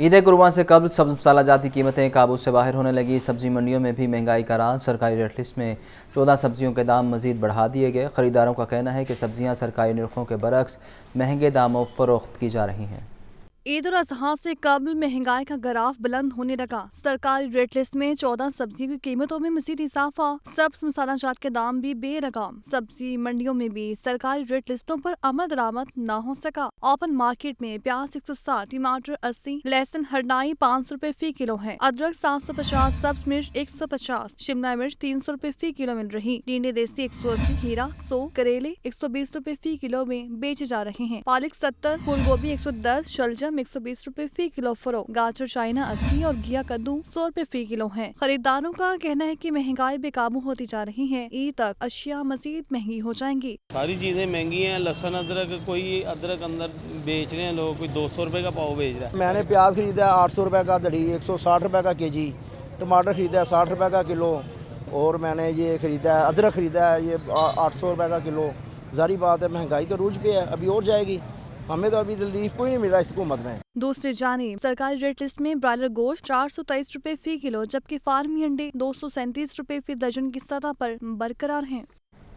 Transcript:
ईद कुर्बान से कबल सब्ज मसाला जाती कीमतें काबू से बाहर होने लगी सब्जी मंडियों में भी महंगाई का राज सरकारी रेट लिस्ट में चौदह सब्जियों के दाम मजीद बढ़ा दिए गए खरीदारों का कहना है कि सब्जियां सरकारी नरखों के बरक्स महंगे दामों फरोख्त की जा रही हैं ईद उल अजहा से कबल महंगाई का ग्राफ बुलंद होने लगा सरकारी रेट लिस्ट में चौदह सब्जियों की कीमतों में मजीद इजाफा सब्ज मसाला जात के दाम भी बेरगाम सब्जी मंडियों में भी सरकारी रेट लिस्टों पर अमल दरामद न हो सका ओपन मार्केट में प्याज एक सौ साठ टमाटर अस्सी लहसुन हरनाई पाँच सौ रूपए फी किलो है अदरक सात सौ पचास सब्ज मिर्च एक सौ पचास शिमला मिर्च तीन सौ रूपए फी किलो मिल रही टीडे देसी एक सौ अस्सी हीरा सो करेले एक सौ बीस रूपए फी किलो में बेचे जा रहे हैं पालक सत्तर फूल गोभी एक सौ दस शलजम में एक सौ बीस रूपए फी किलो फरो गाजर चाइना अस्सी और घिया कद्दू सौ रूपए फी किलो है खरीदारों का कहना है की महंगाई बेकाबू होती जा रही है ईद तक अशिया मजीद महंगी हो जाएंगी सारी चीजें महंगी है लसन अदरक कोई अदरक अंदर बेच रहे हैं लोग कोई दो सौ रूपए का पाव बेच रहा है मैंने प्याज खरीदा है आठ सौ रूपए का दड़ी एक सौ साठ रूपए का के जी टमाटर खरीदा है साठ रूपए का किलो और मैंने ये खरीदा है अदरक खरीदा है ये आठ सौ रूपए का किलो जारी बात है महंगाई तो रूज पे है अभी और जाएगी हमें तो अभी रिलीफ कोई नहीं मिला इस हुकूमत में दूसरी जानी सरकारी रेट लिस्ट में ब्रायलर गोश्त चार सौ तेईस रूपए फी किलो जबकि फार्मी अंडे दो सौ सैंतीस रूपए फी दर्जन की सतह पर बरकरार है